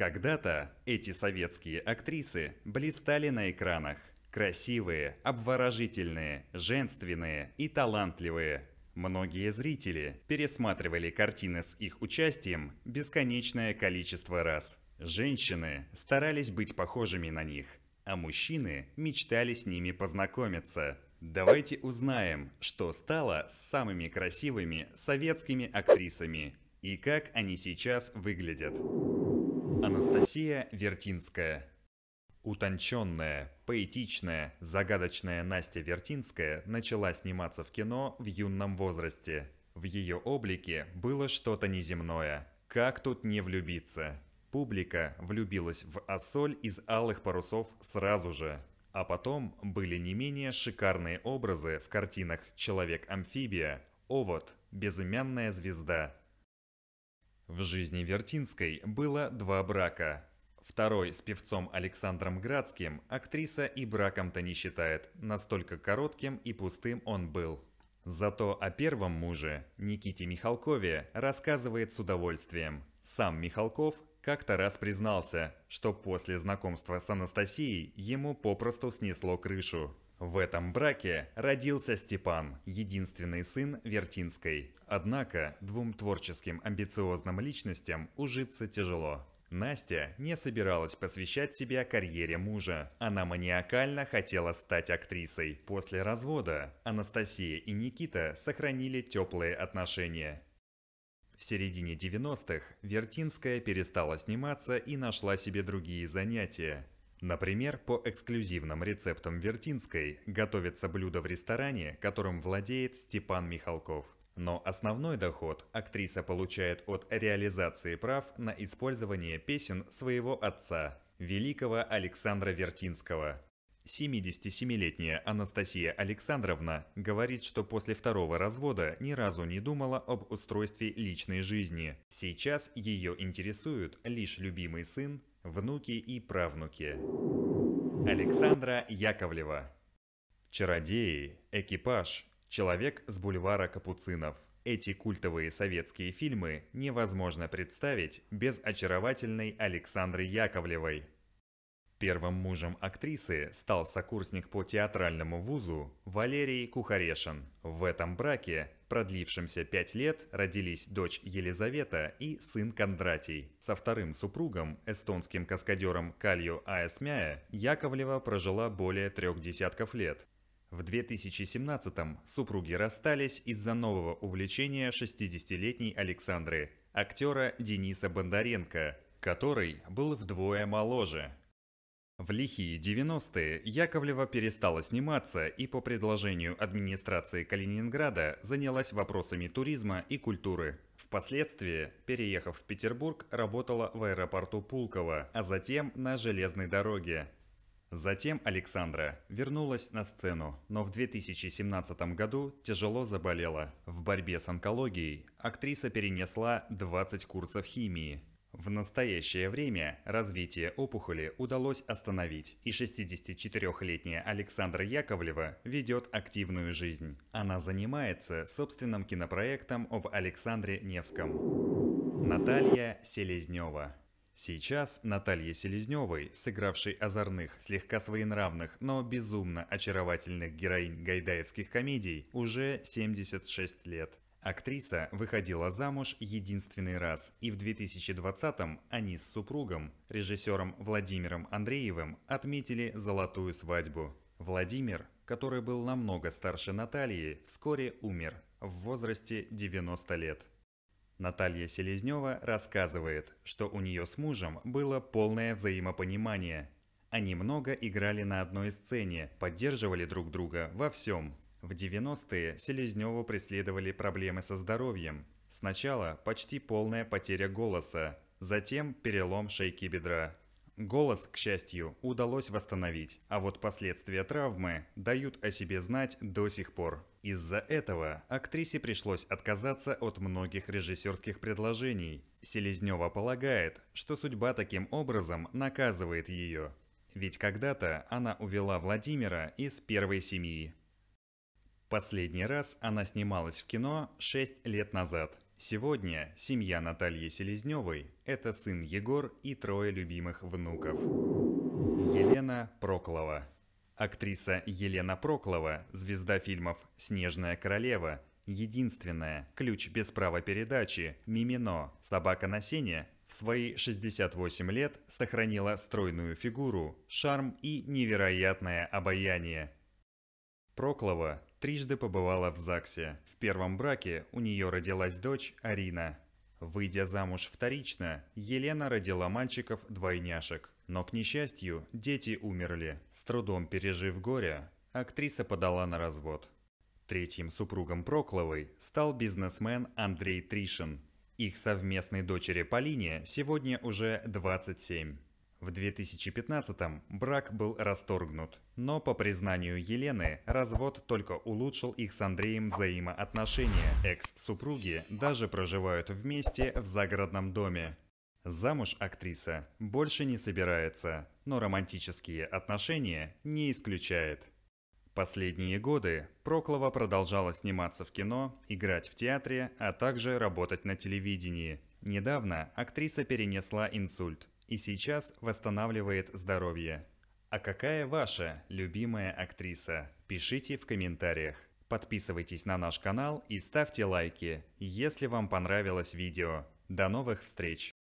Когда-то эти советские актрисы блистали на экранах. Красивые, обворожительные, женственные и талантливые. Многие зрители пересматривали картины с их участием бесконечное количество раз. Женщины старались быть похожими на них, а мужчины мечтали с ними познакомиться. Давайте узнаем, что стало с самыми красивыми советскими актрисами и как они сейчас выглядят. Анастасия Вертинская. Утонченная, поэтичная, загадочная Настя Вертинская начала сниматься в кино в юном возрасте. В ее облике было что-то неземное. Как тут не влюбиться? Публика влюбилась в Ассоль из «Алых парусов» сразу же. А потом были не менее шикарные образы в картинах «Человек-амфибия», «Овод», «Безымянная звезда», в жизни Вертинской было два брака. Второй с певцом Александром Градским актриса и браком-то не считает, настолько коротким и пустым он был. Зато о первом муже, Никите Михалкове, рассказывает с удовольствием. Сам Михалков как-то раз признался, что после знакомства с Анастасией ему попросту снесло крышу. В этом браке родился Степан, единственный сын Вертинской. Однако двум творческим амбициозным личностям ужиться тяжело. Настя не собиралась посвящать себя карьере мужа. Она маниакально хотела стать актрисой. После развода Анастасия и Никита сохранили теплые отношения. В середине 90-х Вертинская перестала сниматься и нашла себе другие занятия. Например, по эксклюзивным рецептам Вертинской готовится блюдо в ресторане, которым владеет Степан Михалков. Но основной доход актриса получает от реализации прав на использование песен своего отца, великого Александра Вертинского, 77-летняя Анастасия Александровна говорит, что после второго развода ни разу не думала об устройстве личной жизни. Сейчас ее интересуют лишь любимый сын, внуки и правнуки. Александра Яковлева «Чародеи», «Экипаж», «Человек с бульвара Капуцинов». Эти культовые советские фильмы невозможно представить без очаровательной Александры Яковлевой – Первым мужем актрисы стал сокурсник по театральному вузу Валерий Кухарешин. В этом браке, продлившемся пять лет, родились дочь Елизавета и сын Кондратий. Со вторым супругом, эстонским каскадером Калью Аэсмяя, Яковлева прожила более трех десятков лет. В 2017-м супруги расстались из-за нового увлечения 60-летней Александры, актера Дениса Бондаренко, который был вдвое моложе – в лихие 90-е Яковлева перестала сниматься и по предложению администрации Калининграда занялась вопросами туризма и культуры. Впоследствии, переехав в Петербург, работала в аэропорту Пулково, а затем на железной дороге. Затем Александра вернулась на сцену, но в 2017 году тяжело заболела. В борьбе с онкологией актриса перенесла 20 курсов химии, в настоящее время развитие опухоли удалось остановить, и 64-летняя Александра Яковлева ведет активную жизнь. Она занимается собственным кинопроектом об Александре Невском. Наталья Селезнева Сейчас Наталья Селезневой, сыгравшей озорных, слегка своенравных, но безумно очаровательных героинь гайдаевских комедий, уже 76 лет. Актриса выходила замуж единственный раз, и в 2020-м они с супругом, режиссером Владимиром Андреевым, отметили золотую свадьбу. Владимир, который был намного старше Натальи, вскоре умер в возрасте 90 лет. Наталья Селезнева рассказывает, что у нее с мужем было полное взаимопонимание. Они много играли на одной сцене, поддерживали друг друга во всем – в 90-е Селезневу преследовали проблемы со здоровьем. Сначала почти полная потеря голоса, затем перелом шейки бедра. Голос, к счастью, удалось восстановить, а вот последствия травмы дают о себе знать до сих пор. Из-за этого актрисе пришлось отказаться от многих режиссерских предложений. Селезнева полагает, что судьба таким образом наказывает ее. Ведь когда-то она увела Владимира из первой семьи. Последний раз она снималась в кино 6 лет назад. Сегодня семья Натальи Селезневой – это сын Егор и трое любимых внуков. Елена Проклова Актриса Елена Проклова, звезда фильмов «Снежная королева», «Единственная», «Ключ без права передачи», «Мимино», «Собака на сене» в свои 68 лет сохранила стройную фигуру, шарм и невероятное обаяние. Проклова трижды побывала в ЗАГСе. В первом браке у нее родилась дочь Арина. Выйдя замуж вторично, Елена родила мальчиков-двойняшек. Но, к несчастью, дети умерли. С трудом пережив горе, актриса подала на развод. Третьим супругом Прокловой стал бизнесмен Андрей Тришин. Их совместной дочери Полине сегодня уже 27. В 2015-м брак был расторгнут, но, по признанию Елены, развод только улучшил их с Андреем взаимоотношения. Экс-супруги даже проживают вместе в загородном доме. Замуж актриса больше не собирается, но романтические отношения не исключает. Последние годы Проклова продолжала сниматься в кино, играть в театре, а также работать на телевидении. Недавно актриса перенесла инсульт, и сейчас восстанавливает здоровье. А какая ваша любимая актриса? Пишите в комментариях. Подписывайтесь на наш канал и ставьте лайки, если вам понравилось видео. До новых встреч!